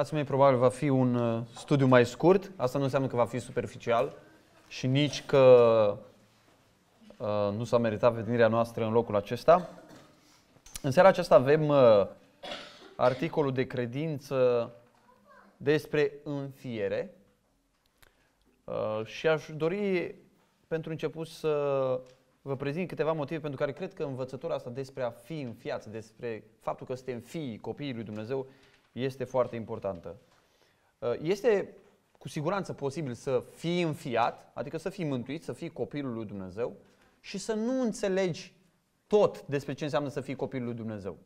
frații mei, probabil va fi un uh, studiu mai scurt. Asta nu înseamnă că va fi superficial și nici că uh, nu s-a meritat venirea noastră în locul acesta. În seara aceasta avem uh, articolul de credință despre înfiere uh, și aș dori pentru început să vă prezint câteva motive pentru care cred că învățătura asta despre a fi în fiață, despre faptul că suntem fii copiii lui Dumnezeu, este foarte importantă. Uh, este cu siguranță posibil să fii înfiat, adică să fii mântuit, să fii copilul lui Dumnezeu și să nu înțelegi tot despre ce înseamnă să fii copilul lui Dumnezeu.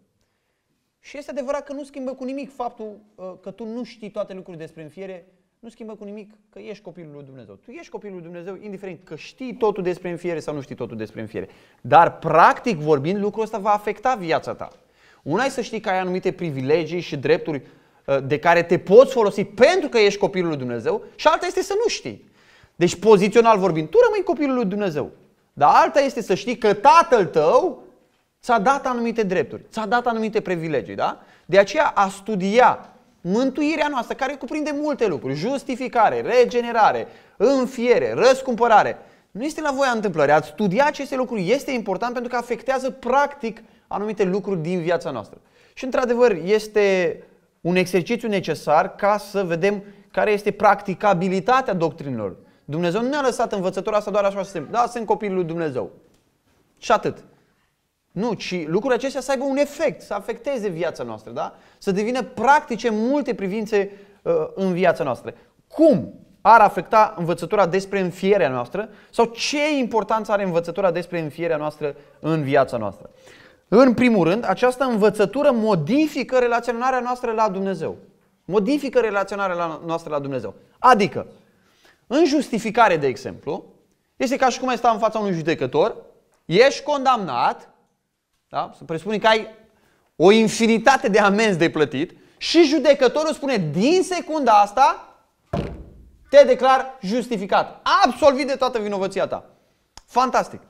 Și este adevărat că nu schimbă cu nimic faptul uh, că tu nu știi toate lucrurile despre înfiere, nu schimbă cu nimic că ești copilul lui Dumnezeu. Tu ești copilul lui Dumnezeu indiferent că știi totul despre înfiere sau nu știi totul despre înfiere. Dar practic vorbind, lucrul ăsta va afecta viața ta. Una e să știi că ai anumite privilegii și drepturi uh, de care te poți folosi pentru că ești copilul lui Dumnezeu și alta este să nu știi. Deci pozițional vorbind, tu rămâi copilul lui Dumnezeu. Dar alta este să știi că tatăl tău ți-a dat anumite drepturi, ți-a dat anumite privilegii, da? De aceea a studia mântuirea noastră, care cuprinde multe lucruri, justificare, regenerare, înfiere, răscumpărare, nu este la voia întâmplării. A studia aceste lucruri este important pentru că afectează practic anumite lucruri din viața noastră. Și într-adevăr este un exercițiu necesar ca să vedem care este practicabilitatea doctrinilor. Dumnezeu nu ne-a lăsat învățătura asta doar așa să da, sunt copilul lui Dumnezeu. Și atât. Nu, ci lucrurile acestea să aibă un efect, să afecteze viața noastră, da? Să devină practice în multe privințe uh, în viața noastră. Cum ar afecta învățătura despre înfierea noastră sau ce importanță are învățătura despre înfierea noastră în viața noastră? În primul rând, această învățătură modifică relaționarea noastră la Dumnezeu. Modifică relaționarea noastră la Dumnezeu. Adică, în justificare, de exemplu, este ca și cum ai sta în fața unui judecător, ești condamnat, da? să presupunem că ai o infinitate de amenzi de plătit și judecătorul spune din secunda asta te declar justificat, absolvit de toată vinovăția ta. Fantastic.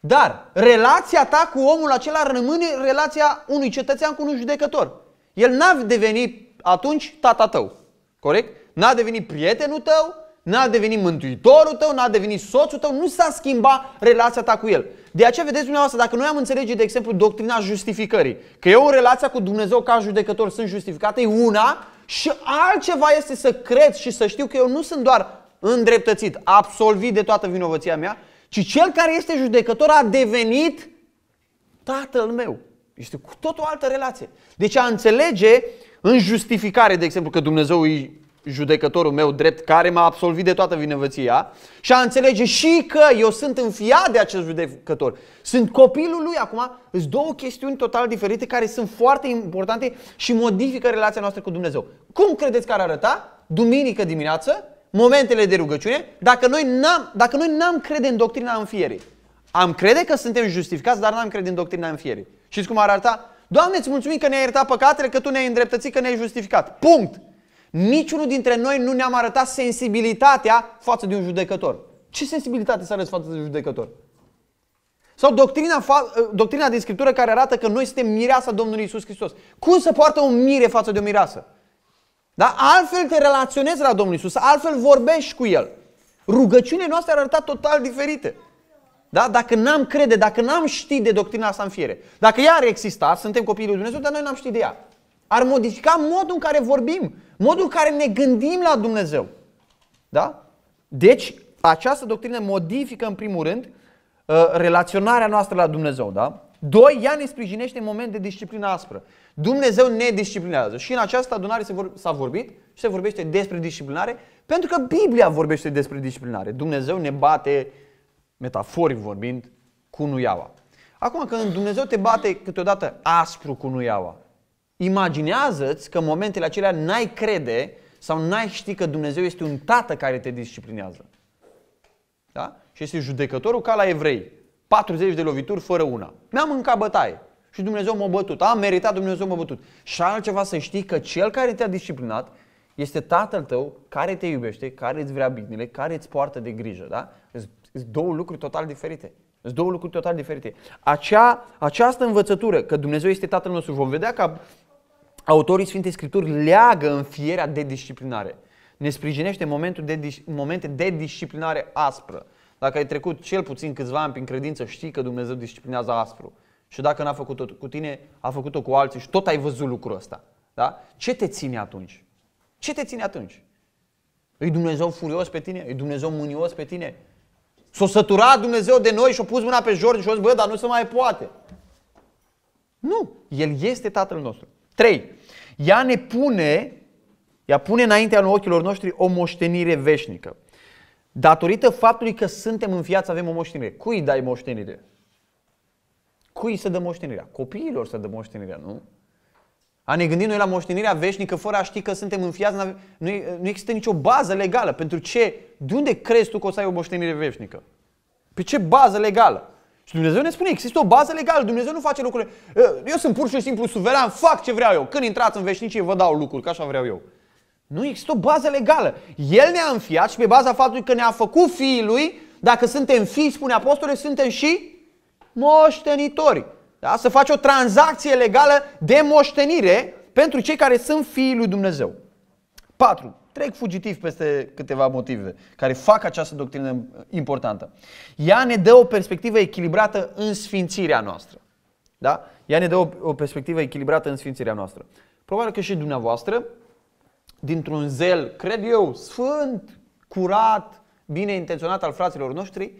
Dar relația ta cu omul acela rămâne relația unui cetățean cu un judecător. El n-a devenit atunci tata tău. Corect? N-a devenit prietenul tău, n-a devenit mântuitorul tău, n-a devenit soțul tău, nu s-a schimbat relația ta cu el. De aceea, vedeți dumneavoastră, dacă noi am înțelege, de exemplu, doctrina justificării, că eu în relația cu Dumnezeu ca judecător sunt justificată, e una, și altceva este să cred și să știu că eu nu sunt doar îndreptățit, absolvit de toată vinovăția mea, ci cel care este judecător a devenit tatăl meu. Este cu tot o altă relație. Deci a înțelege în justificare, de exemplu, că Dumnezeu e judecătorul meu drept care m-a absolvit de toată vinovăția și a înțelege și că eu sunt înfiat de acest judecător. Sunt copilul lui acum. Sunt două chestiuni total diferite care sunt foarte importante și modifică relația noastră cu Dumnezeu. Cum credeți că ar arăta duminică dimineață momentele de rugăciune, dacă noi n-am, dacă noi n-am crede în doctrina înfierii. Am crede că suntem justificați, dar n-am crede în doctrina înfierii. Știți cum ar arăta? Doamne, îți mulțumim că ne-ai iertat păcatele, că Tu ne-ai îndreptățit, că ne-ai justificat. Punct. Niciunul dintre noi nu ne-am arătat sensibilitatea față de un judecător. Ce sensibilitate să arăți față de un judecător? Sau doctrina, doctrina din Scriptură care arată că noi suntem mireasa Domnului Isus Hristos. Cum să poartă un mire față de o mireasă? Da? Altfel te relaționezi la Domnul Isus, altfel vorbești cu El. Rugăciunile noastre ar arăta total diferite. Da? Dacă n-am crede, dacă n-am ști de doctrina asta în fiere, dacă ea ar exista, suntem copiii lui Dumnezeu, dar noi n-am ști de ea. Ar modifica modul în care vorbim, modul în care ne gândim la Dumnezeu. Da? Deci, această doctrină modifică, în primul rând, uh, relaționarea noastră la Dumnezeu. Da? Doi, ea ne sprijinește în moment de disciplină aspră. Dumnezeu ne disciplinează. Și în această adunare s-a vorbit și se vorbește despre disciplinare, pentru că Biblia vorbește despre disciplinare. Dumnezeu ne bate, metaforic vorbind, cu nuiaua. Acum, când Dumnezeu te bate câteodată aspru cu nuiaua, imaginează-ți că în momentele acelea n-ai crede sau n-ai ști că Dumnezeu este un tată care te disciplinează. Da? Și este judecătorul ca la evrei. 40 de lovituri fără una. Mi-am mâncat bătaie. Și Dumnezeu m-a bătut. Am meritat, Dumnezeu m-a bătut. Și altceva să știi că cel care te-a disciplinat este tatăl tău care te iubește, care îți vrea binele, care îți poartă de grijă. Da? Sunt două lucruri total diferite. Sunt două lucruri total diferite. Acea, această învățătură că Dumnezeu este tatăl nostru, vom vedea că autorii Sfintei Scripturi leagă în fierea de disciplinare. Ne sprijinește momentul de, momente de disciplinare aspră. Dacă ai trecut cel puțin câțiva ani prin credință, știi că Dumnezeu disciplinează aspru. Și dacă n-a făcut-o cu tine, a făcut-o cu alții și tot ai văzut lucrul ăsta. Da? Ce te ține atunci? Ce te ține atunci? E Dumnezeu furios pe tine? E Dumnezeu mânios pe tine? S-a săturat Dumnezeu de noi și a pus mâna pe George și a zis, bă, dar nu se mai poate. Nu, El este Tatăl nostru. 3. Ea ne pune, ea pune înaintea în ochilor noștri o moștenire veșnică. Datorită faptului că suntem în viață, avem o moștenire. Cui dai moștenire? Cui să dă moștenirea? Copiilor să dă moștenirea, nu? A ne gândi noi la moștenirea veșnică fără a ști că suntem în viață, nu, nu există nicio bază legală. Pentru ce? De unde crezi tu că o să ai o moștenire veșnică? Pe ce bază legală? Și Dumnezeu ne spune, există o bază legală, Dumnezeu nu face lucrurile. Eu sunt pur și simplu suveran, fac ce vreau eu. Când intrați în veșnicie, vă dau lucruri, ca așa vreau eu. Nu există o bază legală. El ne-a înfiat și pe baza faptului că ne-a făcut fiii lui, dacă suntem fii, spune apostole, suntem și moștenitori. Da? Să faci o tranzacție legală de moștenire pentru cei care sunt fiii lui Dumnezeu. 4. Trec fugitiv peste câteva motive care fac această doctrină importantă. Ea ne dă o perspectivă echilibrată în sfințirea noastră. Da? Ea ne dă o, o perspectivă echilibrată în sfințirea noastră. Probabil că și dumneavoastră dintr-un zel, cred eu, sfânt, curat, bine intenționat al fraților noștri,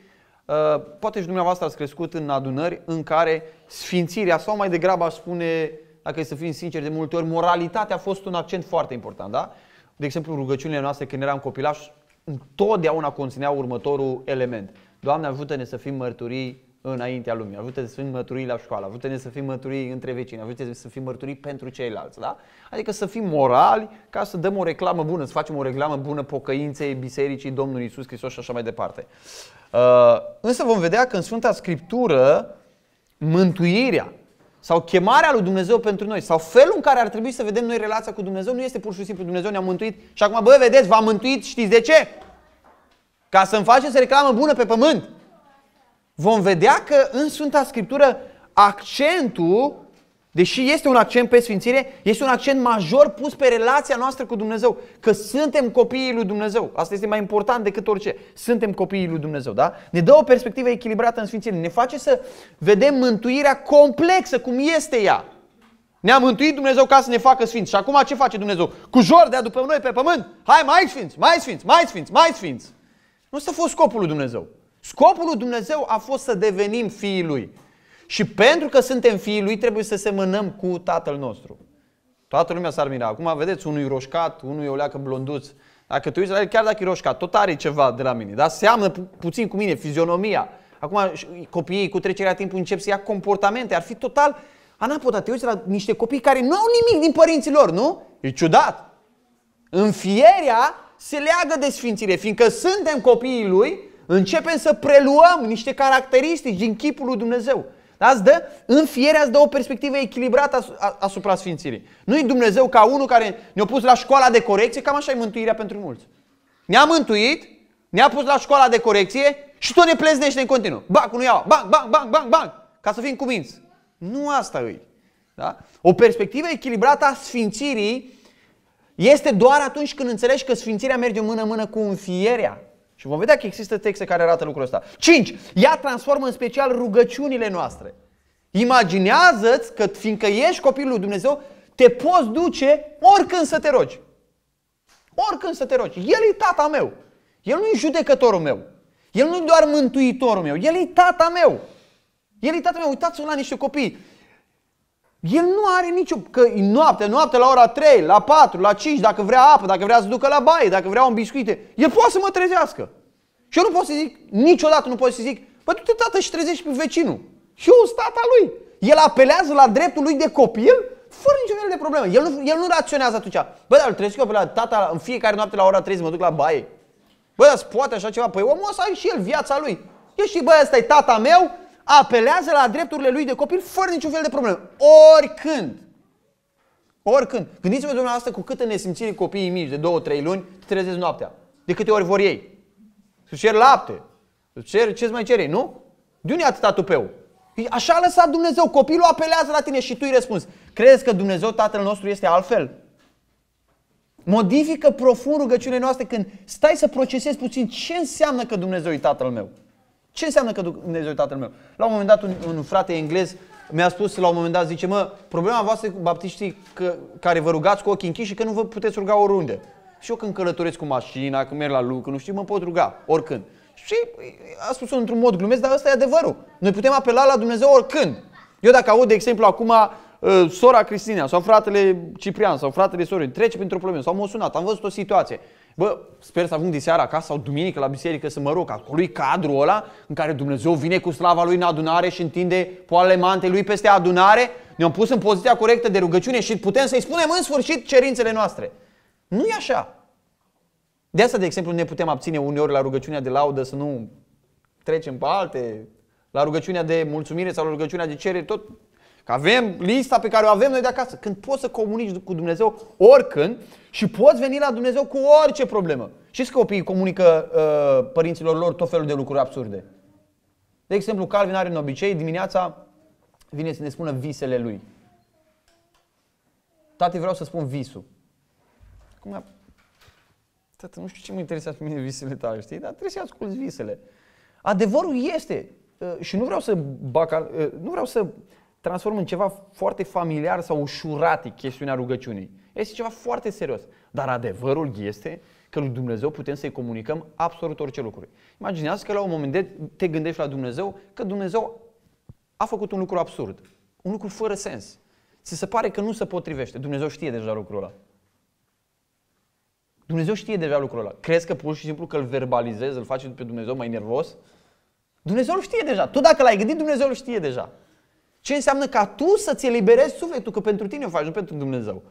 uh, poate și dumneavoastră ați crescut în adunări în care sfințirea, sau mai degrabă aș spune, dacă e să fim sinceri, de multe ori, moralitatea a fost un accent foarte important, da? De exemplu, rugăciunile noastre când eram copilași, întotdeauna conținea următorul element. Doamne, ajută-ne să fim mărturii înaintea lumii, ajută să fim mărturii la școală, ajută-ne să fim mărturii între vecini, ajută să fim mărturii pentru ceilalți, da? Adică să fim morali ca să dăm o reclamă bună, să facem o reclamă bună pocăinței Bisericii Domnului Isus Hristos și așa mai departe. Uh, însă vom vedea că în Sfânta Scriptură mântuirea sau chemarea lui Dumnezeu pentru noi sau felul în care ar trebui să vedem noi relația cu Dumnezeu nu este pur și simplu Dumnezeu ne-a mântuit și acum, bă, vedeți, v-a mântuit, știți de ce? Ca să-mi faceți reclamă bună pe pământ vom vedea că în Sfânta Scriptură accentul, deși este un accent pe sfințire, este un accent major pus pe relația noastră cu Dumnezeu. Că suntem copiii lui Dumnezeu. Asta este mai important decât orice. Suntem copiii lui Dumnezeu, da? Ne dă o perspectivă echilibrată în sfințire. Ne face să vedem mântuirea complexă, cum este ea. Ne-a mântuit Dumnezeu ca să ne facă sfinți. Și acum ce face Dumnezeu? Cu jor de după noi pe pământ. Hai, mai sfinți, mai sfinți, mai sfinți, mai sfinți. Nu s a fost scopul lui Dumnezeu. Scopul lui Dumnezeu a fost să devenim fiii lui. Și pentru că suntem fiii lui, trebuie să semănăm cu tatăl nostru. Toată lumea s-ar mira. Acum vedeți, unul e roșcat, unul e o leacă blonduț. Dacă te uiți la el, chiar dacă e roșcat, tot are ceva de la mine. Dar seamănă pu- puțin cu mine, fizionomia. Acum copiii cu trecerea timpului încep să ia comportamente. Ar fi total anapoda. Te uiți la niște copii care nu au nimic din părinții lor, nu? E ciudat. fierea se leagă de sfințire, fiindcă suntem copiii lui Începem să preluăm niște caracteristici din chipul lui Dumnezeu. Dar îți dă, în fiere îți dă o perspectivă echilibrată asupra Sfințirii. Nu-i Dumnezeu ca unul care ne-a pus la școala de corecție, cam așa e mântuirea pentru mulți. Ne-a mântuit, ne-a pus la școala de corecție și tot ne pleznește în continuu. Bac, nu iau, bang, bang, bang, bang, bang, ca să fim cuminți. Nu asta îi. Da? O perspectivă echilibrată a Sfințirii este doar atunci când înțelegi că Sfințirea merge mână-mână cu înfierea. Și vom vedea că există texte care arată lucrul ăsta. 5. Ea transformă în special rugăciunile noastre. Imaginează-ți că fiindcă ești copilul lui Dumnezeu, te poți duce oricând să te rogi. Oricând să te rogi. El e tata meu. El nu e judecătorul meu. El nu e doar mântuitorul meu. El e tata meu. El e tata meu. Uitați-vă la niște copii. El nu are nicio... Că noapte, noapte la ora 3, la 4, la 5, dacă vrea apă, dacă vrea să ducă la baie, dacă vrea un biscuite, el poate să mă trezească. Și eu nu pot să zic, niciodată nu pot să zic, păi tu te tată și trezești pe vecinul. Și eu sunt tata lui. El apelează la dreptul lui de copil fără niciun fel de problemă. El nu, el nu raționează atunci. Bă, dar îl trezesc eu pe la tata în fiecare noapte la ora 3 să mă duc la baie. Bă, dar poate așa ceva? Păi omul ăsta are și el viața lui. Eu și bă, ăsta e tata meu, apelează la drepturile lui de copil fără niciun fel de problemă. Oricând. Oricând. Gândiți-vă dumneavoastră cu câtă nesimțire copiii mici de 2-3 luni te trezesc noaptea. De câte ori vor ei. Să cer lapte. Să cer ce-ți mai cere, nu? De unde e atâta tupeu? Păi așa a lăsat Dumnezeu. Copilul apelează la tine și tu îi răspunzi. Crezi că Dumnezeu Tatăl nostru este altfel? Modifică profund rugăciunile noastre când stai să procesezi puțin ce înseamnă că Dumnezeu e Tatăl meu. Ce înseamnă că Dumnezeu e Tatăl meu? La un moment dat un, un frate englez mi-a spus la un moment dat, zice, mă, problema voastră cu baptiștii că, care vă rugați cu ochii închiși și că nu vă puteți ruga oriunde. Și eu când călătoresc cu mașina, când merg la lucru, nu știu, mă pot ruga, oricând. Și a spus-o într-un mod glumesc, dar ăsta e adevărul. Noi putem apela la Dumnezeu oricând. Eu dacă aud, de exemplu, acum uh, sora Cristina sau fratele Ciprian sau fratele Sorin trece printr-o problemă sau m-a sunat, am văzut o situație Bă, sper să ajung diseară acasă sau duminică la biserică să mă rog. Acolo e cadrul ăla în care Dumnezeu vine cu slava lui în adunare și întinde poalele mantei lui peste adunare. Ne-am pus în poziția corectă de rugăciune și putem să-i spunem în sfârșit cerințele noastre. Nu e așa. De asta, de exemplu, ne putem abține uneori la rugăciunea de laudă să nu trecem pe alte, la rugăciunea de mulțumire sau la rugăciunea de cerere, tot Că avem lista pe care o avem noi de acasă. Când poți să comunici cu Dumnezeu oricând și poți veni la Dumnezeu cu orice problemă. Știți că copiii comunică uh, părinților lor tot felul de lucruri absurde. De exemplu, Calvin are în obicei, dimineața vine să ne spună visele lui. Tati, vreau să spun visul. a... tată, nu știu ce mă interesează pe mine visele tale, știi? Dar trebuie să asculți visele. Adevărul este, uh, și nu vreau să, baca, uh, nu vreau să transformă în ceva foarte familiar sau ușuratic chestiunea rugăciunii. Este ceva foarte serios. Dar adevărul este că lui Dumnezeu putem să-i comunicăm absolut orice lucruri. Imaginează că la un moment dat te gândești la Dumnezeu că Dumnezeu a făcut un lucru absurd, un lucru fără sens. Ți se pare că nu se potrivește. Dumnezeu știe deja lucrul ăla. Dumnezeu știe deja lucrul ăla. Crezi că pur și simplu că îl verbalizezi, îl faci pe Dumnezeu mai nervos? Dumnezeu știe deja. Tu dacă l-ai gândit, Dumnezeu știe deja. Ce înseamnă ca tu să-ți eliberezi sufletul, că pentru tine o faci, nu pentru Dumnezeu.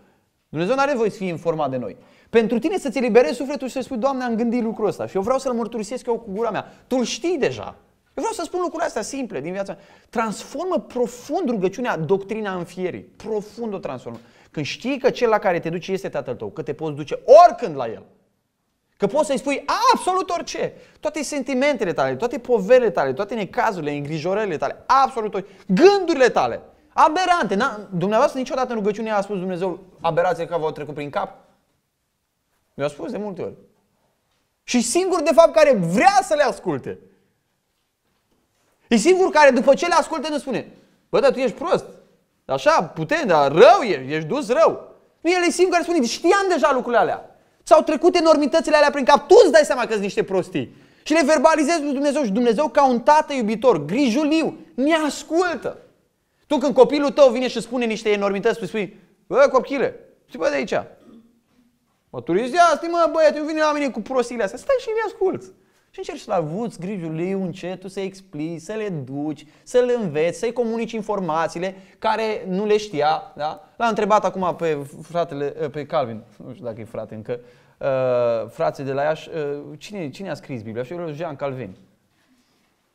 Dumnezeu nu are voie să fie informat de noi. Pentru tine să-ți eliberezi sufletul și să spui, Doamne, am gândit lucrul ăsta și eu vreau să-l mărturisesc eu cu gura mea. Tu știi deja. Eu vreau să spun lucrurile astea simple din viața mea. Transformă profund rugăciunea, doctrina în fierii. Profund o transformă. Când știi că cel la care te duci este tatăl tău, că te poți duce oricând la el, Că poți să-i spui absolut orice. Toate sentimentele tale, toate poverile tale, toate necazurile, îngrijorările tale, absolut orice. Gândurile tale. Aberante. N-a, dumneavoastră niciodată în rugăciune a spus Dumnezeu aberație că v-au trecut prin cap? Mi-a spus de multe ori. Și singur, de fapt, care vrea să le asculte. E singur care, după ce le ascultă, nu spune Bă, dar tu ești prost. Așa, putem, dar rău ești, ești dus rău. Nu, el e singur care spune, știam deja lucrurile alea. S-au trecut enormitățile alea prin cap. Tu îți dai seama că sunt niște prostii. Și le verbalizezi lui Dumnezeu și Dumnezeu ca un tată iubitor, grijuliu, ne ascultă. Tu când copilul tău vine și spune niște enormități, spui, bă, copchile, ce bă de aici? turizia, stii mă, băiatul, vine la mine cu prostiile astea. Stai și ne asculți și încerci grijul grijuliu, încet, tu să-i explici, să le duci, să le înveți, să-i comunici informațiile care nu le știa. Da? L-a întrebat acum pe fratele, eh, pe Calvin, nu știu dacă e frate încă, uh, frații de la Iași, uh, cine, cine a scris Biblia? Și eu Jean Calvin.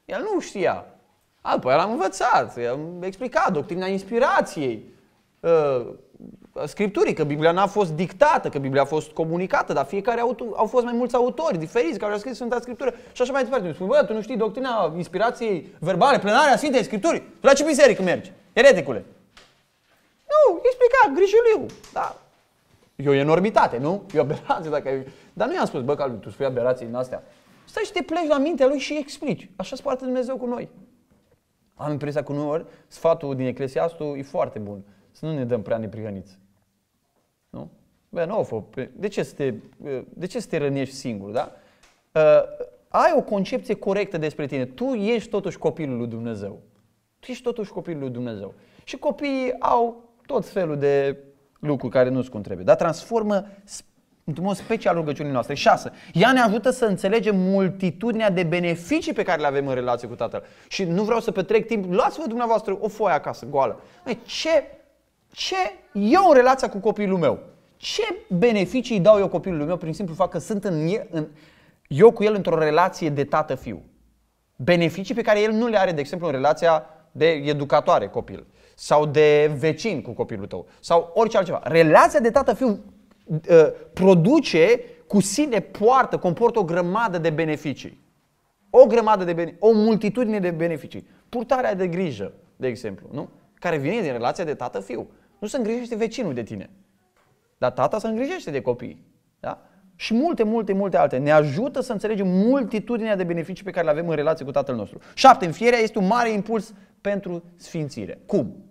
El nu știa. Apoi l-am învățat, i-am explicat doctrina inspirației. Uh, Scripturii, că Biblia n-a fost dictată, că Biblia a fost comunicată, dar fiecare auto, au fost mai mulți autori diferiți care au scris Sfânta Scriptură și așa mai departe. Îmi spun, bă, tu nu știi doctrina inspirației verbale, plenarea Sfintei Scripturii? Tu la ce biserică mergi? Ereticule! Nu, explica, grijuliu, da. E o enormitate, nu? E o aberație dacă ai... Dar nu i-am spus, bă, că tu spui aberații din astea. Stai și te pleci la mintea lui și explici. Așa poartă Dumnezeu cu noi. Am impresia că uneori sfatul din Eclesiastul e foarte bun. Să nu ne dăm prea neprihăniți. Nu? Bă, nu o păi, De ce să te, de ce să te rănești singur, da? Uh, ai o concepție corectă despre tine. Tu ești totuși copilul lui Dumnezeu. Tu ești totuși copilul lui Dumnezeu. Și copiii au tot felul de lucruri care nu-ți trebuie, dar transformă într-un mod special rugăciunile noastre. 6. Ea ne ajută să înțelegem multitudinea de beneficii pe care le avem în relație cu Tatăl. Și nu vreau să petrec timp, luați-vă dumneavoastră o foaie acasă, goală. Păi, ce ce eu în relația cu copilul meu, ce beneficii dau eu copilului meu prin simplu fapt că sunt în, în, eu cu el într-o relație de tată-fiu. Beneficii pe care el nu le are, de exemplu, în relația de educatoare copil sau de vecin cu copilul tău sau orice altceva. Relația de tată-fiu uh, produce cu sine poartă, comportă o grămadă de beneficii. O grămadă de beneficii, o multitudine de beneficii. Purtarea de grijă, de exemplu, nu? Care vine din relația de tată-fiu. Nu se îngrijește vecinul de tine. Dar tata se îngrijește de copii. Da? Și multe, multe, multe alte. Ne ajută să înțelegem multitudinea de beneficii pe care le avem în relație cu Tatăl nostru. Șapte, înfierea este un mare impuls pentru sfințire. Cum?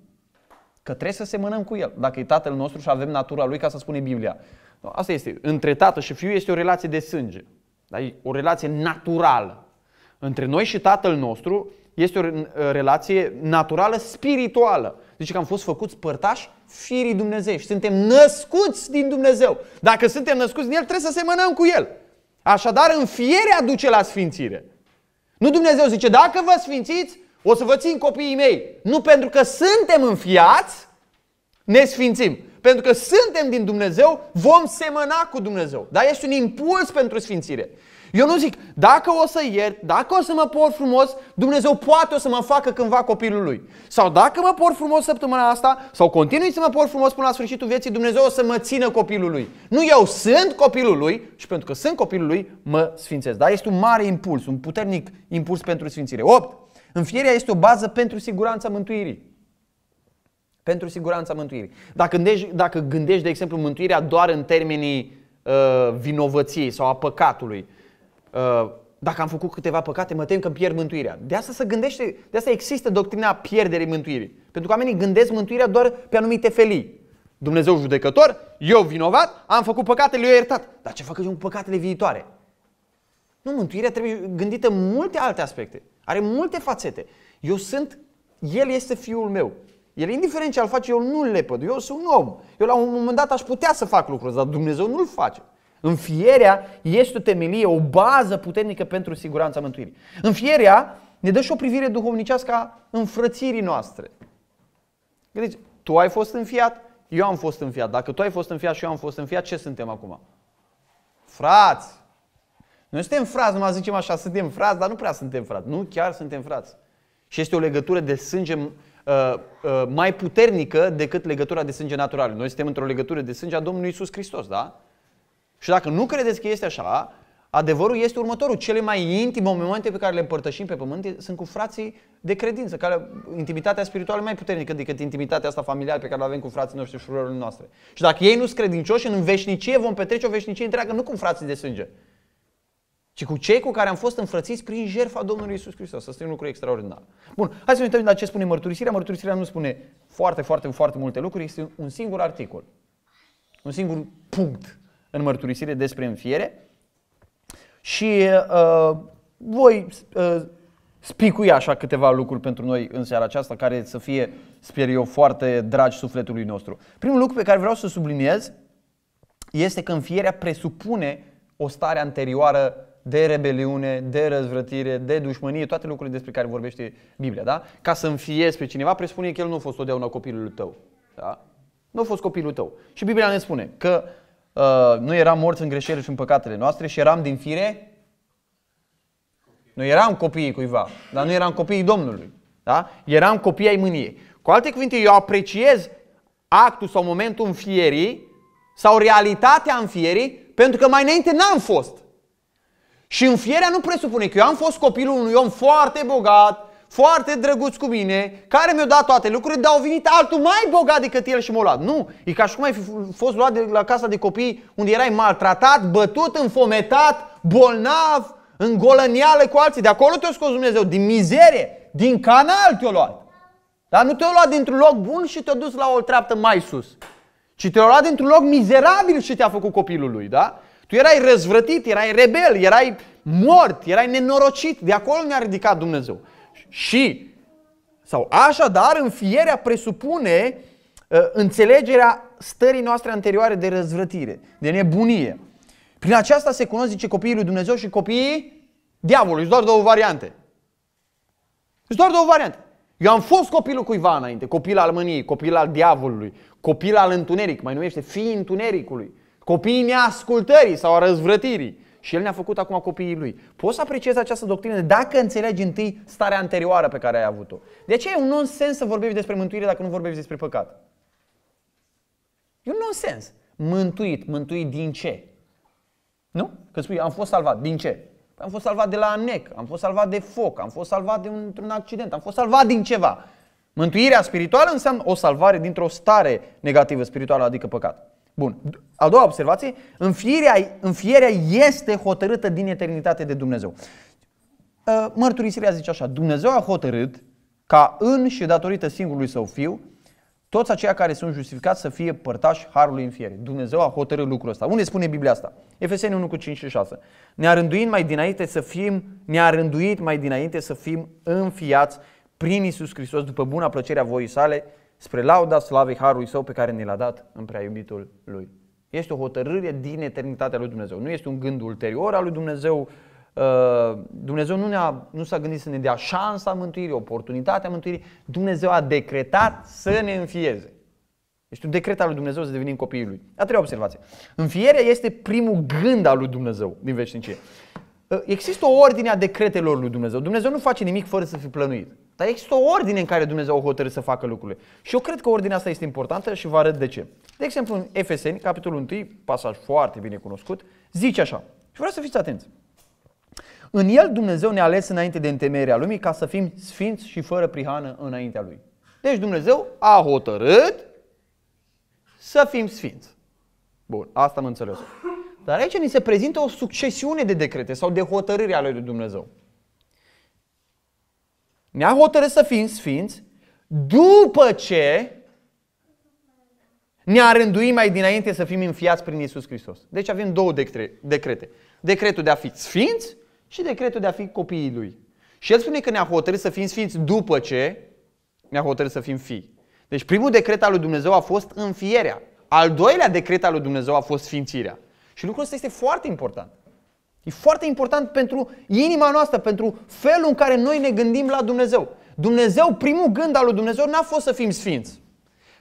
Că trebuie să semănăm cu El. Dacă e Tatăl nostru și avem natura Lui, ca să spune Biblia. Asta este. Între Tată și Fiu este o relație de sânge. Dar e o relație naturală. Între noi și Tatăl nostru este o uh, relație naturală spirituală. Zice deci că am fost făcuți părtași firii și Suntem născuți din Dumnezeu. Dacă suntem născuți din El, trebuie să semănăm cu El. Așadar, fiere aduce la sfințire. Nu Dumnezeu zice, dacă vă sfințiți, o să vă țin copiii mei. Nu pentru că suntem înfiați, ne sfințim. Pentru că suntem din Dumnezeu, vom semăna cu Dumnezeu. Dar este un impuls pentru sfințire. Eu nu zic, dacă o să iert, dacă o să mă port frumos, Dumnezeu poate o să mă facă cândva copilul lui. Sau dacă mă port frumos săptămâna asta, sau continui să mă port frumos până la sfârșitul vieții, Dumnezeu o să mă țină copilul lui. Nu eu sunt copilul lui și pentru că sunt copilul lui, mă sfințesc. Dar este un mare impuls, un puternic impuls pentru sfințire. 8. Înfierea este o bază pentru siguranța mântuirii. Pentru siguranța mântuirii. Dacă gândești, dacă gândești de exemplu, mântuirea doar în termenii uh, vinovăției sau a păcatului, Uh, dacă am făcut câteva păcate, mă tem că pierd mântuirea. De asta se gândește, de asta există doctrina pierderii mântuirii. Pentru că oamenii gândesc mântuirea doar pe anumite felii. Dumnezeu judecător, eu vinovat, am făcut păcatele, eu iertat. Dar ce fac eu cu păcatele viitoare? Nu, mântuirea trebuie gândită în multe alte aspecte. Are multe fațete. Eu sunt, El este Fiul meu. El, indiferent ce al face, eu nu-l lepăd. Eu sunt un om. Eu la un moment dat aș putea să fac lucruri, dar Dumnezeu nu-l face. Înfierea este o temelie, o bază puternică pentru siguranța mântuirii. Înfierea ne dă și o privire duhovnicească a înfrățirii noastre. Gândiți, tu ai fost înfiat, eu am fost înfiat. Dacă tu ai fost înfiat și eu am fost înfiat, ce suntem acum? Frați! Noi suntem frați, numai zicem așa, suntem frați, dar nu prea suntem frați. Nu, chiar suntem frați. Și este o legătură de sânge uh, uh, mai puternică decât legătura de sânge naturală. Noi suntem într-o legătură de sânge a Domnului Isus Hristos, da? Și dacă nu credeți că este așa, adevărul este următorul. Cele mai intime momente pe care le împărtășim pe pământ sunt cu frații de credință, care intimitatea spirituală e mai puternică decât intimitatea asta familială pe care o avem cu frații noștri și surorile noastre. Și dacă ei nu sunt credincioși, în veșnicie vom petrece o veșnicie întreagă, nu cu frații de sânge, ci cu cei cu care am fost înfrățiți prin jertfa Domnului Isus Hristos. Asta este un lucru extraordinar. Bun, hai să ne uităm la ce spune mărturisirea. Mărturisirea nu spune foarte, foarte, foarte multe lucruri, este un singur articol. Un singur punct în mărturisire despre înfiere și uh, voi uh, spicui așa câteva lucruri pentru noi în seara aceasta care să fie, sper eu, foarte dragi sufletului nostru. Primul lucru pe care vreau să subliniez este că înfierea presupune o stare anterioară de rebeliune, de răzvrătire, de dușmănie, toate lucrurile despre care vorbește Biblia. Da? Ca să înfiezi pe cineva, presupune că el nu a fost totdeauna copilul tău. Da? Nu a fost copilul tău. Și Biblia ne spune că uh, nu eram morți în greșelile și în păcatele noastre și eram din fire? Noi eram copiii cuiva, dar nu eram copiii Domnului. Da? Eram copii ai mâniei. Cu alte cuvinte, eu apreciez actul sau momentul fierii sau realitatea fierii pentru că mai înainte n-am fost. Și fierea nu presupune că eu am fost copilul unui om foarte bogat, foarte drăguț cu mine, care mi-a dat toate lucrurile, dar au venit altul mai bogat decât el și m-a luat. Nu, e ca și cum ai fi fost luat de la casa de copii unde erai maltratat, bătut, înfometat, bolnav, în golănială cu alții. De acolo te-a scos Dumnezeu, din mizerie, din canal te-a luat. Dar nu te-a luat dintr-un loc bun și te-a dus la o treaptă mai sus. Ci te-a luat dintr-un loc mizerabil și te-a făcut copilul lui, da? Tu erai răzvrătit, erai rebel, erai mort, erai nenorocit. De acolo ne-a ridicat Dumnezeu. Și, sau așadar, înfierea presupune uh, înțelegerea stării noastre anterioare de răzvrătire, de nebunie. Prin aceasta se cunosc, zice, copiii lui Dumnezeu și copiii diavolului. Sunt doar două variante. Sunt doar două variante. Eu am fost copilul cuiva înainte, copil al mâniei, copil al diavolului, copil al întuneric, mai numește fii întunericului, copiii neascultării sau a răzvrătirii, și El ne-a făcut acum copiii Lui. Poți să apreciezi această doctrină dacă înțelegi întâi starea anterioară pe care ai avut-o. De aceea e un nonsens să vorbești despre mântuire dacă nu vorbești despre păcat. E un nonsens. Mântuit, mântuit din ce? Nu? Când spui am fost salvat, din ce? Păi am fost salvat de la anec, am fost salvat de foc, am fost salvat de un, un accident, am fost salvat din ceva. Mântuirea spirituală înseamnă o salvare dintr-o stare negativă spirituală, adică păcat. Bun. A doua observație, înfierea, înfierea este hotărâtă din eternitate de Dumnezeu. Ă, mărturisirea zice așa, Dumnezeu a hotărât ca în și datorită singurului său fiu, toți aceia care sunt justificați să fie părtași harului fiere. Dumnezeu a hotărât lucrul ăsta. Unde spune Biblia asta? Efeseni 1 cu 5 și 6. Ne-a rânduit mai dinainte să fim, ne-a rânduit mai dinainte să fim înfiați prin Isus Hristos după buna plăcerea voii sale, spre lauda slavei Harului Său pe care ne l-a dat în prea iubitul Lui. Este o hotărâre din eternitatea Lui Dumnezeu. Nu este un gând ulterior al Lui Dumnezeu. Uh, Dumnezeu nu, ne-a, nu s-a gândit să ne dea șansa mântuirii, oportunitatea mântuirii. Dumnezeu a decretat să ne înfieze. Este un decret al lui Dumnezeu să devenim copiii Lui. A treia observație. Înfierea este primul gând al lui Dumnezeu din veșnicie. Ă, există o ordine a decretelor lui Dumnezeu. Dumnezeu nu face nimic fără să fie plănuit. Dar există o ordine în care Dumnezeu a hotărâ să facă lucrurile. Și eu cred că ordinea asta este importantă și vă arăt de ce. De exemplu, în Efeseni, capitolul 1, pasaj foarte bine cunoscut, zice așa. Și vreau să fiți atenți. În el Dumnezeu ne-a ales înainte de întemeierea lumii ca să fim sfinți și fără prihană înaintea lui. Deci Dumnezeu a hotărât să fim sfinți. Bun, asta mă înțeles. Dar aici ni se prezintă o succesiune de decrete sau de hotărâri ale lui Dumnezeu. Ne-a hotărât să fim sfinți după ce ne-a rânduit mai dinainte să fim înfiați prin Isus Hristos. Deci avem două decrete. Decretul de a fi sfinți și decretul de a fi copiii Lui. Și El spune că ne-a hotărât să fim sfinți după ce ne-a hotărât să fim fii. Deci primul decret al lui Dumnezeu a fost înfierea. Al doilea decret al lui Dumnezeu a fost sfințirea. Și lucrul ăsta este foarte important. E foarte important pentru inima noastră, pentru felul în care noi ne gândim la Dumnezeu. Dumnezeu, primul gând al lui Dumnezeu n-a fost să fim sfinți.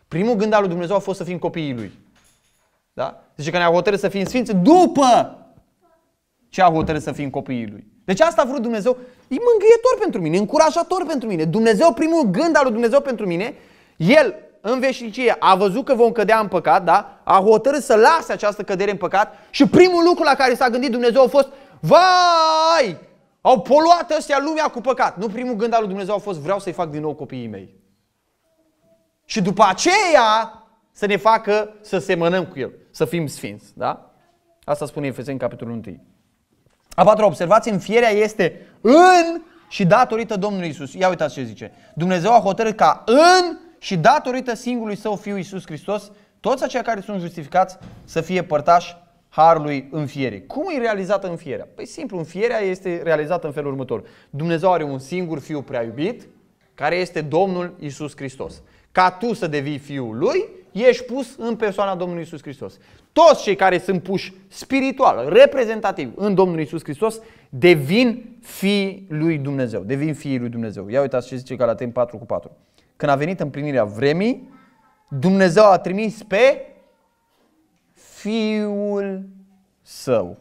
Primul gând al lui Dumnezeu a fost să fim copiii lui. Da? Zice că ne-a hotărât să fim sfinți după ce a hotărât să fim copiii lui. Deci asta a vrut Dumnezeu. E mângâietor pentru mine, încurajator pentru mine. Dumnezeu, primul gând al lui Dumnezeu pentru mine, El în veșnicie a văzut că vom cădea în păcat, da? A hotărât să lase această cădere în păcat și primul lucru la care s-a gândit Dumnezeu a fost Vai! Au poluat ăstea lumea cu păcat. Nu primul gând al lui Dumnezeu a fost vreau să-i fac din nou copiii mei. Și după aceea să ne facă să semănăm cu el, să fim sfinți, da? Asta spune Efeseni capitolul 1. A patra observație, fierea este în și datorită Domnului Isus. Ia uitați ce zice. Dumnezeu a hotărât ca în și datorită singurului său Fiu Iisus Hristos, toți aceia care sunt justificați să fie părtași harului fiere. Cum e realizată fierea? Păi simplu, fierea este realizată în felul următor. Dumnezeu are un singur fiu prea iubit, care este Domnul Iisus Hristos. Ca tu să devii fiul lui, ești pus în persoana Domnului Iisus Hristos. Toți cei care sunt puși spiritual, reprezentativ în Domnul Iisus Hristos, devin fii lui Dumnezeu. Devin fii lui Dumnezeu. Ia uitați ce zice Galaten 4 cu 4 când a venit împlinirea vremii, Dumnezeu a trimis pe Fiul Său,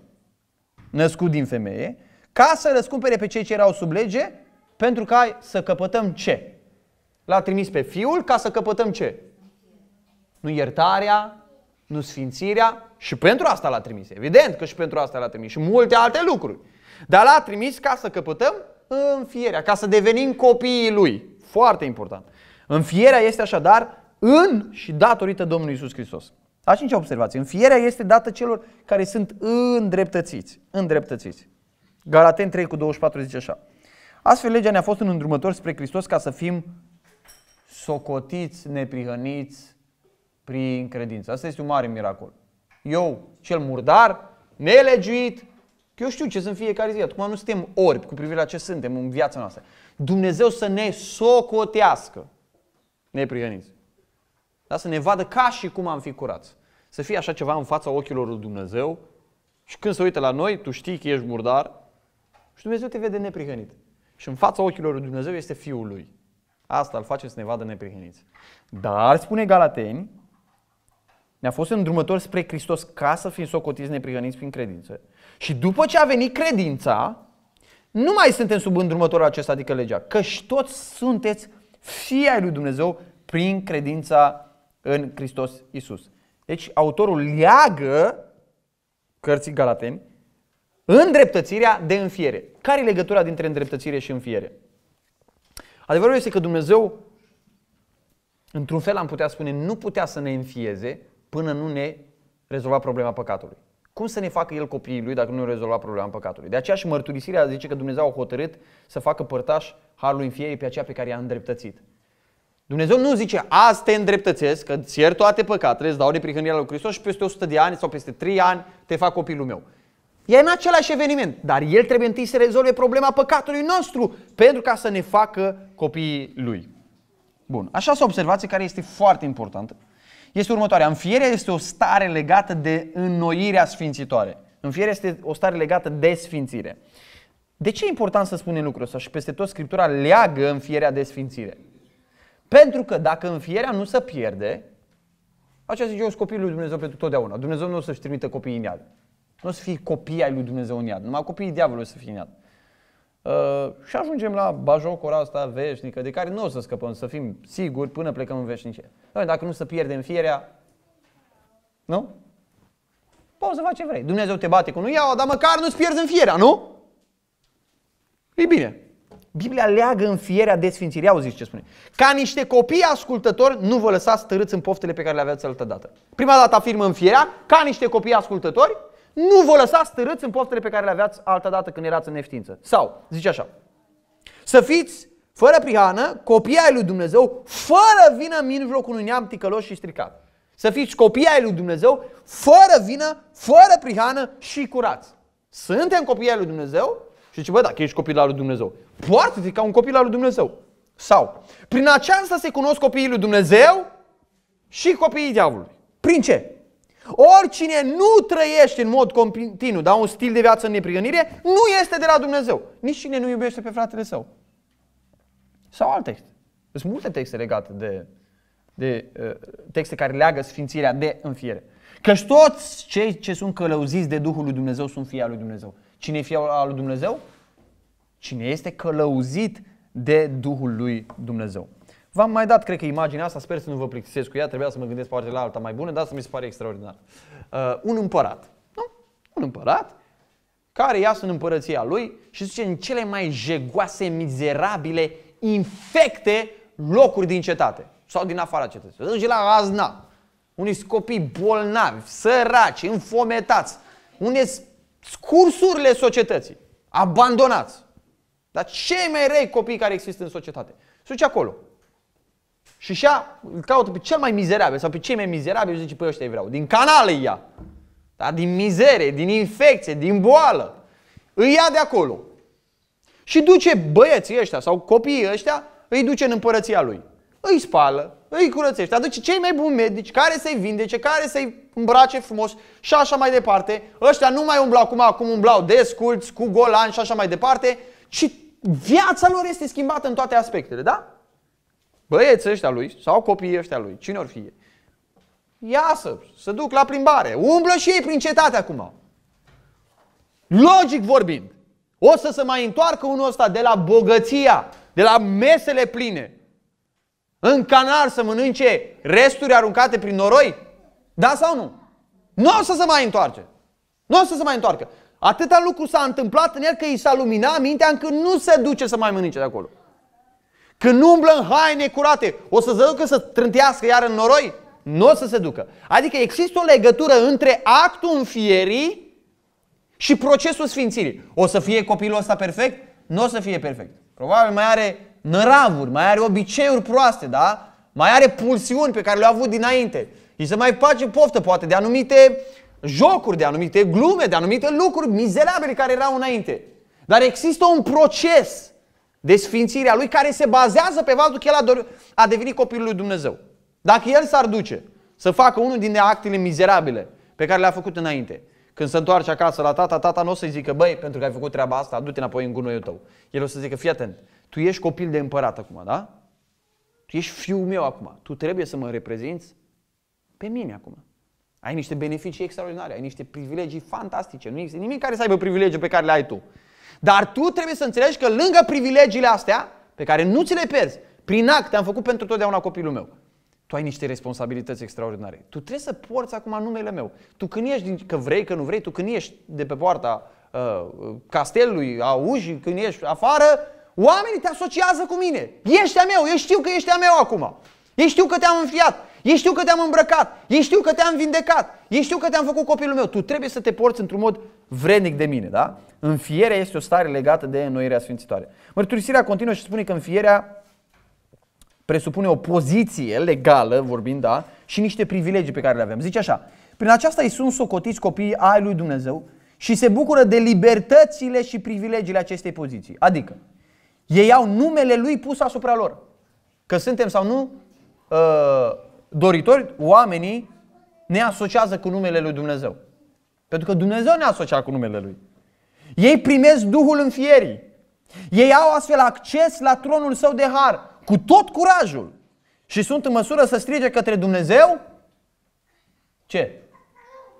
născut din femeie, ca să răscumpere pe cei ce erau sub lege, pentru ca să căpătăm ce? L-a trimis pe Fiul ca să căpătăm ce? Nu iertarea, nu sfințirea și pentru asta l-a trimis. Evident că și pentru asta l-a trimis și multe alte lucruri. Dar l-a trimis ca să căpătăm înfierea, ca să devenim copiii lui. Foarte important. Înfierea este așadar în și datorită Domnului Isus Hristos. A cincea observație. Înfierea este dată celor care sunt îndreptățiți. Îndreptățiți. Galaten 3 cu 24 zice așa. Astfel legea ne-a fost un îndrumător spre Hristos ca să fim socotiți, neprihăniți prin credință. Asta este un mare miracol. Eu, cel murdar, nelegiuit, că eu știu ce sunt fiecare zi. Acum nu suntem orbi cu privire la ce suntem în viața noastră. Dumnezeu să ne socotească neprihăniți. Da? Să ne vadă ca și cum am fi curați. Să fie așa ceva în fața ochilor lui Dumnezeu și când se uită la noi, tu știi că ești murdar și Dumnezeu te vede neprihănit. Și în fața ochilor lui Dumnezeu este Fiul Lui. Asta îl face să ne vadă neprihăniți. Dar, spune Galateni, ne-a fost îndrumător spre Hristos ca să fim socotiți neprihăniți prin credință. Și după ce a venit credința, nu mai suntem sub îndrumătorul acesta, adică legea, și toți sunteți fii ai lui Dumnezeu prin credința în Hristos Isus. Deci autorul leagă cărții Galateni îndreptățirea de înfiere. Care e legătura dintre îndreptățire și înfiere? Adevărul este că Dumnezeu, într-un fel am putea spune, nu putea să ne înfieze până nu ne rezolva problema păcatului. Cum să ne facă el copiii lui dacă nu rezolva problema păcatului? De aceea și mărturisirea zice că Dumnezeu a hotărât să facă părtaș harului înfierii pe aceea pe care i-a îndreptățit. Dumnezeu nu zice, azi te îndreptățesc, că îți iert toate păcatele, îți dau neprihănirea lui Hristos și peste 100 de ani sau peste 3 ani te fac copilul meu. E în același eveniment, dar el trebuie întâi să rezolve problema păcatului nostru pentru ca să ne facă copiii lui. Bun, așa o observație care este foarte importantă este următoarea. Înfierea este o stare legată de înnoirea sfințitoare. Înfierea este o stare legată de sfințire. De ce e important să spunem lucrul ăsta? Și peste tot Scriptura leagă înfierea de sfințire. Pentru că dacă înfierea nu se pierde, aceasta zice, eu copilul lui Dumnezeu pentru totdeauna. Dumnezeu nu o să-și trimită copiii în iad. Nu o să fie copii ai lui Dumnezeu în iad. Numai copiii diavolului o să fie în iad. Uh, și ajungem la bajocura asta veșnică, de care nu o să scăpăm, să fim siguri până plecăm în veșnicie. Dacă nu să pierdem fierea, nu? Poți să faci ce vrei. Dumnezeu te bate cu nu iau, dar măcar nu-ți pierzi în fierea, nu? E bine. Biblia leagă în fierea de sfințire. Ia auziți ce spune. Ca niște copii ascultători, nu vă lăsați târâți în poftele pe care le aveați altă dată. Prima dată afirmă în fierea, ca niște copii ascultători, nu vă lăsați târâți în poftele pe care le aveați altă dată când erați în neștiință. Sau, zice așa, să fiți fără prihană, copii ai lui Dumnezeu, fără vină mijlocul unui neam ticălos și stricat. Să fiți copii ai lui Dumnezeu, fără vină, fără prihană și curați. Suntem copii ai lui Dumnezeu și zice, bă, dacă ești copil al lui Dumnezeu, poartă-te ca un copil al lui Dumnezeu. Sau, prin aceasta se cunosc copiii lui Dumnezeu și copiii diavolului. Prin ce? Oricine nu trăiește în mod continuu, da, un stil de viață în neprigănire, nu este de la Dumnezeu. Nici cine nu iubește pe fratele său. Sau alte Sunt multe texte legate de, de uh, texte care leagă sfințirea de înfiere. Căci toți cei ce sunt călăuziți de Duhul lui Dumnezeu sunt fii al lui Dumnezeu. Cine e fii al lui Dumnezeu? Cine este călăuzit de Duhul lui Dumnezeu. V-am mai dat, cred că, imaginea asta, sper să nu vă plictisesc cu ea, trebuia să mă gândesc poate la alta mai bună, dar să mi se pare extraordinar. Uh, un împărat, nu? Un împărat care iasă în împărăția lui și zice în cele mai jegoase, mizerabile, infecte locuri din cetate sau din afara cetății. Zice la Azna, unii copii bolnavi, săraci, înfometați, unde scursurile societății, abandonați. Dar cei mai rei copii care există în societate. Și acolo. Și așa îl caută pe cel mai mizerabil sau pe cei mai mizerabili și zice, păi ăștia vreau. Din canale ia. Da? Din mizerie, din infecție, din boală. Îi ia de acolo. Și duce băieții ăștia sau copiii ăștia, îi duce în împărăția lui. Îi spală, îi curățește, aduce cei mai buni medici care să-i vindece, care să-i îmbrace frumos și așa mai departe. Ăștia nu mai umblau acum, acum umblau desculți, cu golan și așa mai departe, ci viața lor este schimbată în toate aspectele, da? băieți ăștia lui sau copiii ăștia lui, cine or fi iasă, să duc la plimbare, umblă și ei prin cetate acum. Logic vorbind, o să se mai întoarcă unul ăsta de la bogăția, de la mesele pline, în canal să mănânce resturi aruncate prin noroi? Da sau nu? Nu o să se mai întoarce. Nu o să se mai întoarcă. Atâta lucru s-a întâmplat în el că i s-a luminat mintea încât nu se duce să mai mănânce de acolo. Când nu umblă în haine curate, o să se ducă să trântească iar în noroi? Nu o să se ducă. Adică există o legătură între actul înfierii și procesul sfințirii. O să fie copilul ăsta perfect? Nu o să fie perfect. Probabil mai are năravuri, mai are obiceiuri proaste, da? Mai are pulsiuni pe care le-a avut dinainte. Și se mai face poftă, poate, de anumite jocuri, de anumite glume, de anumite lucruri mizerabile care erau înainte. Dar există un proces desfințirea lui, care se bazează pe faptul că el a, dor- a devenit copilul lui Dumnezeu. Dacă el s-ar duce să facă unul din actele mizerabile pe care le-a făcut înainte, când se întoarce acasă la tata, tata nu o să-i zică, băi, pentru că ai făcut treaba asta, du-te înapoi în gunoiul tău. El o să zică, fii atent, tu ești copil de împărat acum, da? Tu ești fiul meu acum, tu trebuie să mă reprezinți pe mine acum. Ai niște beneficii extraordinare, ai niște privilegii fantastice. Nu există nimic care să aibă privilegii pe care le ai tu. Dar tu trebuie să înțelegi că lângă privilegiile astea, pe care nu ți le pierzi, prin act am făcut pentru totdeauna copilul meu. Tu ai niște responsabilități extraordinare. Tu trebuie să porți acum numele meu. Tu când ești, că vrei, că nu vrei, tu când ești de pe poarta uh, castelului, a ujii, când ești afară, oamenii te asociază cu mine. Ești a meu, eu știu că ești a meu acum. Ei știu că te-am înfiat, ei știu că te-am îmbrăcat, ei știu că te-am vindecat, ei știu că te-am făcut copilul meu. Tu trebuie să te porți într-un mod vrednic de mine, da? Înfierea este o stare legată de înnoirea sfințitoare. Mărturisirea continuă și spune că înfierea presupune o poziție legală, vorbind, da, și niște privilegii pe care le avem. Zice așa, prin aceasta îi sunt socotiți copiii ai lui Dumnezeu și se bucură de libertățile și privilegiile acestei poziții. Adică, ei au numele lui pus asupra lor. Că suntem sau nu uh, doritori, oamenii ne asociază cu numele lui Dumnezeu. Pentru că Dumnezeu ne-a asociat cu numele Lui. Ei primesc Duhul în fierii. Ei au astfel acces la tronul său de har, cu tot curajul. Și sunt în măsură să strige către Dumnezeu ce?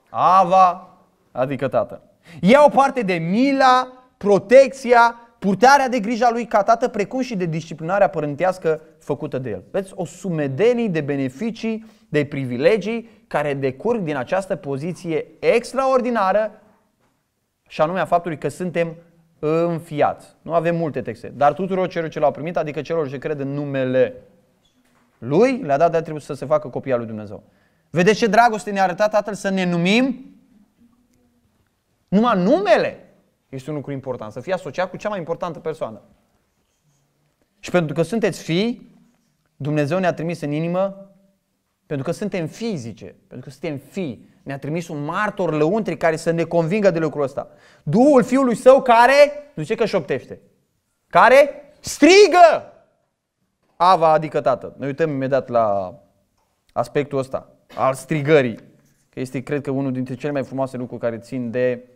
Ava, adică Tată. Iau parte de mila, protecția Purtarea de grija lui ca tată, precum și de disciplinarea părintească făcută de el. Vezi o sumedenie de beneficii, de privilegii care decurg din această poziție extraordinară și anume a faptului că suntem înfiați. Nu avem multe texte, dar tuturor celor ce l-au primit, adică celor ce cred în numele lui, le-a dat de atribut să se facă copia al lui Dumnezeu. Vedeți ce dragoste ne-a arătat Tatăl să ne numim? Numai numele este un lucru important, să fii asociat cu cea mai importantă persoană. Și pentru că sunteți fii, Dumnezeu ne-a trimis în inimă, pentru că suntem fizice, pentru că suntem fii, ne-a trimis un martor lăuntri care să ne convingă de lucrul ăsta. Duhul Fiului Său care, nu zice că șoptește, care strigă! Ava, adică tată. Ne uităm imediat la aspectul ăsta al strigării, că este, cred că, unul dintre cele mai frumoase lucruri care țin de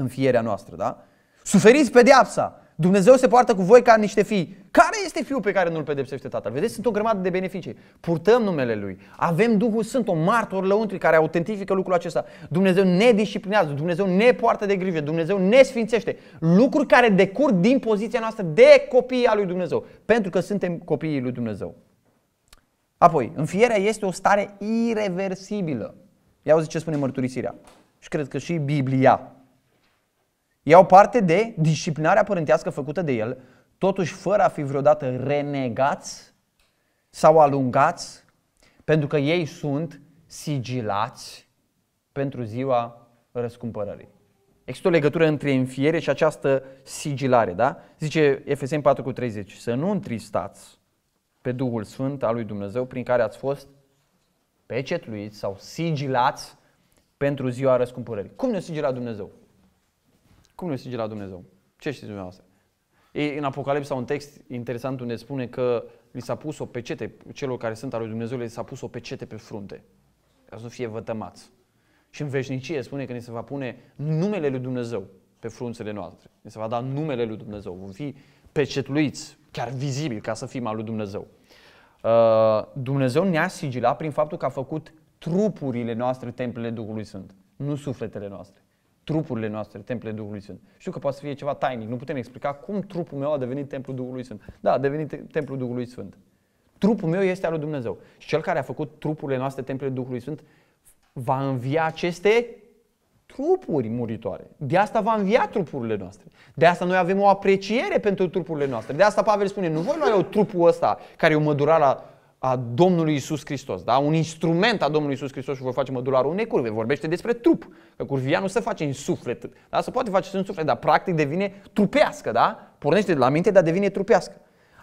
în fierea noastră, da? Suferiți pedeapsa. Dumnezeu se poartă cu voi ca niște fii. Care este fiul pe care nu-l pedepsește tatăl? Vedeți, sunt o grămadă de beneficii. Purtăm numele lui. Avem Duhul Sfânt, o martor lăuntri care autentifică lucrul acesta. Dumnezeu ne disciplinează, Dumnezeu ne poartă de grijă, Dumnezeu ne sfințește. Lucruri care decur din poziția noastră de copii al lui Dumnezeu. Pentru că suntem copiii lui Dumnezeu. Apoi, înfierea este o stare irreversibilă. Ia auzi ce spune mărturisirea. Și cred că și Biblia iau parte de disciplinarea părintească făcută de el, totuși fără a fi vreodată renegați sau alungați, pentru că ei sunt sigilați pentru ziua răscumpărării. Există o legătură între înfiere și această sigilare, da? Zice Efeseni 4 cu 30, să nu întristați pe Duhul Sfânt al lui Dumnezeu prin care ați fost pecetluiți sau sigilați pentru ziua răscumpărării. Cum ne-a sigilat Dumnezeu? Cum nu stige la Dumnezeu? Ce știți dumneavoastră? E în Apocalipsa un text interesant unde spune că li s-a pus o pecete, celor care sunt al lui Dumnezeu, li s-a pus o pecete pe frunte, ca să nu fie vătămați. Și în veșnicie spune că ni se va pune numele lui Dumnezeu pe frunțele noastre. Ni se va da numele lui Dumnezeu. Vom fi pecetluiți, chiar vizibil, ca să fim al lui Dumnezeu. Uh, Dumnezeu ne-a sigilat prin faptul că a făcut trupurile noastre templele Duhului Sfânt, nu sufletele noastre trupurile noastre, temple Duhului Sfânt. Știu că poate să fie ceva tainic, nu putem explica cum trupul meu a devenit templul Duhului Sfânt. Da, a devenit templul Duhului Sfânt. Trupul meu este al lui Dumnezeu. Și cel care a făcut trupurile noastre, templele Duhului Sfânt, va învia aceste trupuri muritoare. De asta va învia trupurile noastre. De asta noi avem o apreciere pentru trupurile noastre. De asta Pavel spune, nu voi lua eu trupul ăsta care e o mădurală a Domnului Isus Hristos, da? un instrument a Domnului Isus Hristos și vor face mădularul unei curve. Vorbește despre trup, că curvia nu se face în suflet, da? se poate face în suflet, dar practic devine trupească, da? pornește de la minte, dar devine trupească.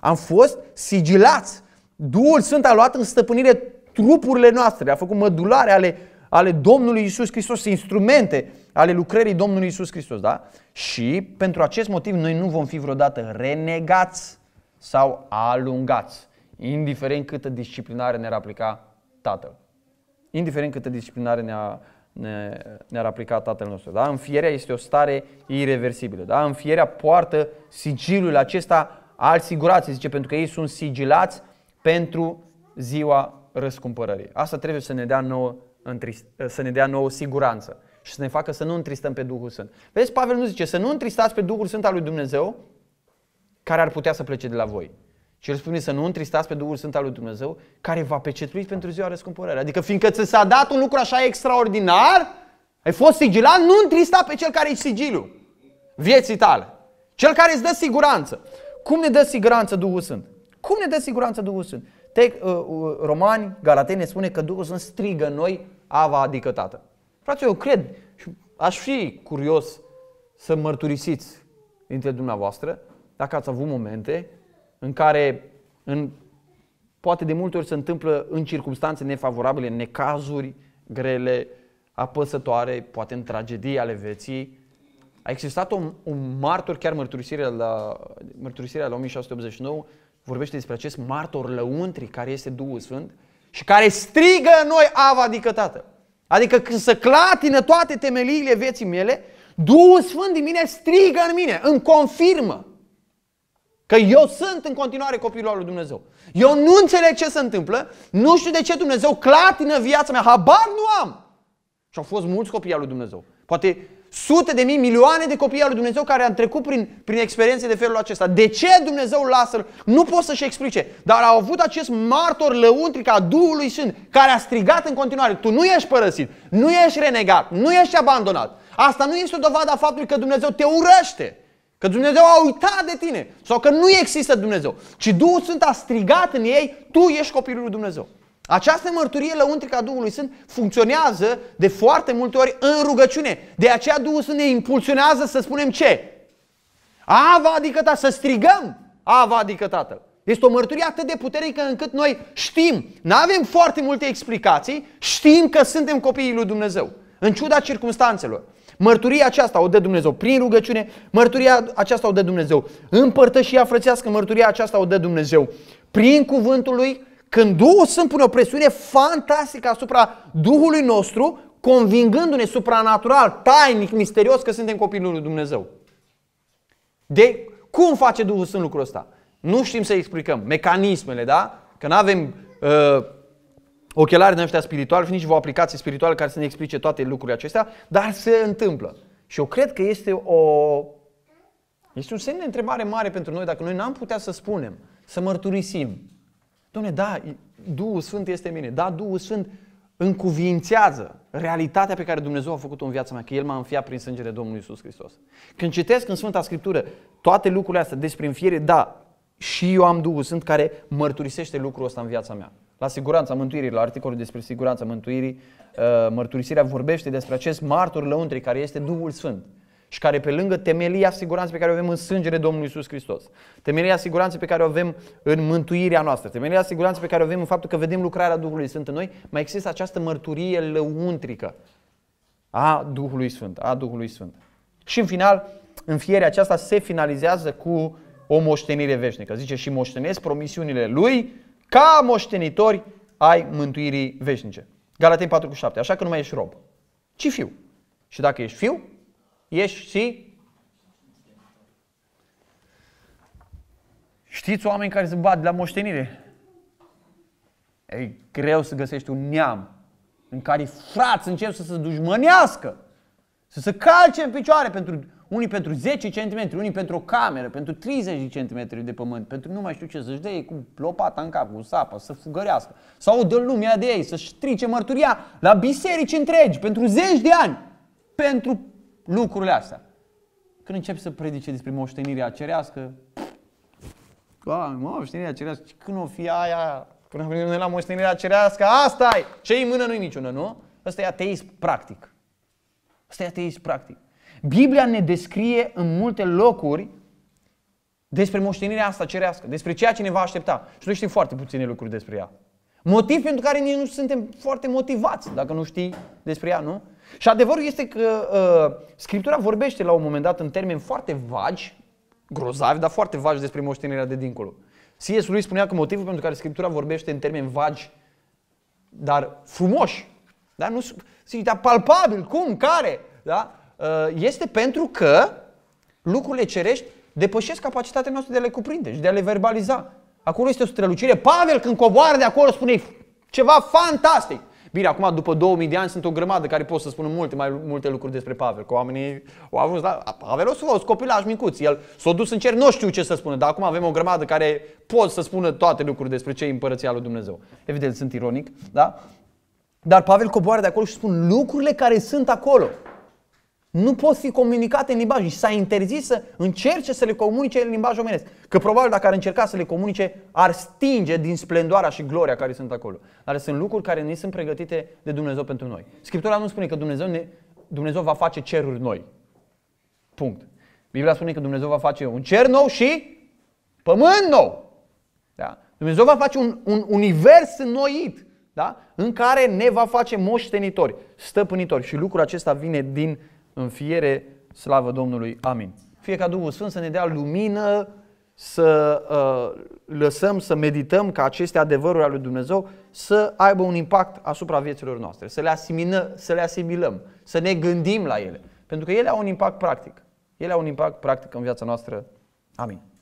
Am fost sigilați. Duhul Sfânt a luat în stăpânire trupurile noastre, a făcut mădulare ale, ale Domnului Isus Hristos, instrumente ale lucrării Domnului Isus Hristos. Da? Și pentru acest motiv noi nu vom fi vreodată renegați sau alungați indiferent câtă disciplinare ne-ar aplica Tatăl. Indiferent câtă disciplinare ne-a, ne, ne-ar aplica Tatăl nostru. Da? Înfierea este o stare irreversibilă. Da? Înfierea poartă sigiliul acesta al sigurației, zice, pentru că ei sunt sigilați pentru ziua răscumpărării. Asta trebuie să ne dea nouă, să ne dea nouă siguranță și să ne facă să nu întristăm pe Duhul Sfânt. Vezi, Pavel nu zice să nu întristați pe Duhul Sfânt al lui Dumnezeu care ar putea să plece de la voi. Și el spune să nu întristați pe Duhul Sfânt al lui Dumnezeu, care va pecetlui pentru ziua răscumpărării. Adică fiindcă ți s-a dat un lucru așa extraordinar, ai fost sigilat, nu întrista pe cel care e sigiliu vieții tale. Cel care îți dă siguranță. Cum ne dă siguranță Duhul Sfânt? Cum ne dă siguranță Duhul Sfânt? Te, uh, uh, romani, Galateni ne spune că Duhul Sfânt strigă în noi Ava adică Tată. Frate, eu cred și aș fi curios să mărturisiți dintre dumneavoastră dacă ați avut momente în care în, poate de multe ori se întâmplă în circunstanțe nefavorabile, în necazuri grele, apăsătoare, poate în tragedii ale vieții. A existat un, un martor, chiar mărturisirea la, mărturisirea la 1689 vorbește despre acest martor lăuntri care este Duhul Sfânt și care strigă în noi Ava, adică Tată. Adică când se clatină toate temeliile vieții mele, Duhul Sfânt din mine strigă în mine, îmi confirmă. Că eu sunt în continuare copilul al lui Dumnezeu. Eu nu înțeleg ce se întâmplă, nu știu de ce Dumnezeu clatină viața mea, habar nu am. Și au fost mulți copii al lui Dumnezeu. Poate sute de mii, milioane de copii al lui Dumnezeu care au trecut prin, prin experiențe de felul acesta. De ce Dumnezeu lasă Nu pot să-și explice. Dar au avut acest martor lăuntric a Duhului Sfânt care a strigat în continuare. Tu nu ești părăsit, nu ești renegat, nu ești abandonat. Asta nu este o dovadă a faptului că Dumnezeu te urăște. Că Dumnezeu a uitat de tine. Sau că nu există Dumnezeu. Ci Duhul Sfânt a strigat în ei, tu ești copilul lui Dumnezeu. Această mărturie lăuntrică a Duhului Sfânt funcționează de foarte multe ori în rugăciune. De aceea Duhul Sfânt ne impulsionează să spunem ce? Ava adică ta, să strigăm Ava adică Tatăl. Este o mărturie atât de puternică încât noi știm, nu avem foarte multe explicații, știm că suntem copiii lui Dumnezeu, în ciuda circunstanțelor. Mărturia aceasta o dă Dumnezeu prin rugăciune, mărturia aceasta o dă Dumnezeu în părtășia frățească, mărturia aceasta o dă Dumnezeu prin cuvântul lui, când Duhul Sfânt pune o presiune fantastică asupra Duhului nostru, convingându-ne supranatural, tainic, misterios că suntem copilul lui Dumnezeu. De cum face Duhul Sfânt lucrul ăsta? Nu știm să explicăm mecanismele, da? Că nu avem uh, ochelari din ăștia spirituali și nici o aplicație spirituală care să ne explice toate lucrurile acestea, dar se întâmplă. Și eu cred că este o este un semn de întrebare mare pentru noi dacă noi n-am putea să spunem, să mărturisim. Doamne, da, Duhul Sfânt este mine, da, Duhul Sfânt încuvințează realitatea pe care Dumnezeu a făcut-o în viața mea, că El m-a înfiat prin sângele Domnului Isus Hristos. Când citesc în Sfânta Scriptură toate lucrurile astea despre înfiere, da, și eu am Duhul Sfânt care mărturisește lucrul ăsta în viața mea la siguranța mântuirii, la articolul despre siguranța mântuirii, uh, mărturisirea vorbește despre acest martor lăuntri care este Duhul Sfânt și care pe lângă temelia siguranței pe care o avem în sângele Domnului Isus Hristos, temelia siguranței pe care o avem în mântuirea noastră, temelia siguranței pe care o avem în faptul că vedem lucrarea Duhului Sfânt în noi, mai există această mărturie lăuntrică a Duhului Sfânt, a Duhului Sfânt. Și în final, fierea aceasta se finalizează cu o moștenire veșnică. Zice, și moștenesc promisiunile lui ca moștenitori ai mântuirii veșnice. Galatei 4 cu 7. Așa că nu mai ești rob, ci fiu. Și dacă ești fiu, ești și Știți oameni care se bat de la moștenire? E greu să găsești un neam în care frați încep să se dușmănească, să se calce în picioare pentru unii pentru 10 cm, unii pentru o cameră, pentru 30 cm de pământ, pentru nu mai știu ce, să-și dea cu lopata în cap, cu sapă, să fugărească. Sau de lumea de ei, să-și strice mărturia la biserici întregi, pentru zeci de ani, pentru lucrurile astea. Când începi să predice despre moștenirea cerească, Doamne, moștenirea cerească, când o fi aia, până venim la moștenirea cerească, asta e! Ce-i mână nu-i niciună, nu? asta e ateism practic. Asta e ateism practic. Biblia ne descrie în multe locuri despre moștenirea asta cerească, despre ceea ce ne va aștepta. Și noi știm foarte puține lucruri despre ea. Motiv pentru care noi nu suntem foarte motivați, dacă nu știi despre ea, nu? Și adevărul este că uh, Scriptura vorbește la un moment dat în termeni foarte vagi, grozavi, dar foarte vagi despre moștenirea de dincolo. C.S. lui spunea că motivul pentru care Scriptura vorbește în termeni vagi, dar frumoși, dar nu, zici, dar palpabil, cum, care, da? Uh, este pentru că lucrurile cerești depășesc capacitatea noastră de a le cuprinde și de a le verbaliza. Acolo este o strălucire. Pavel când coboară de acolo spune ceva fantastic. Bine, acum după 2000 de ani sunt o grămadă care pot să spună multe mai multe lucruri despre Pavel, că oamenii au ajuns, da, Pavel o să fost copilaj micuț, el s-a dus în cer, nu știu ce să spună, dar acum avem o grămadă care pot să spună toate lucrurile despre ce e împărăția lui Dumnezeu. Evident, sunt ironic, da? Dar Pavel coboară de acolo și spun lucrurile care sunt acolo nu pot fi comunicate în limbaj și s-a interzis să încerce să le comunice în limbaj omenesc. Că probabil dacă ar încerca să le comunice, ar stinge din splendoarea și gloria care sunt acolo. Dar sunt lucruri care nu sunt pregătite de Dumnezeu pentru noi. Scriptura nu spune că Dumnezeu, ne, Dumnezeu va face ceruri noi. Punct. Biblia spune că Dumnezeu va face un cer nou și pământ nou. Da? Dumnezeu va face un, un univers înnoit da? în care ne va face moștenitori, stăpânitori. Și lucrul acesta vine din în fiere, slavă Domnului, amin. Fie ca Duhul Sfânt să ne dea lumină, să uh, lăsăm, să medităm ca aceste adevăruri ale lui Dumnezeu să aibă un impact asupra vieților noastre, să le, asimină, să le asimilăm, să ne gândim la ele. Pentru că ele au un impact practic. Ele au un impact practic în viața noastră. Amin.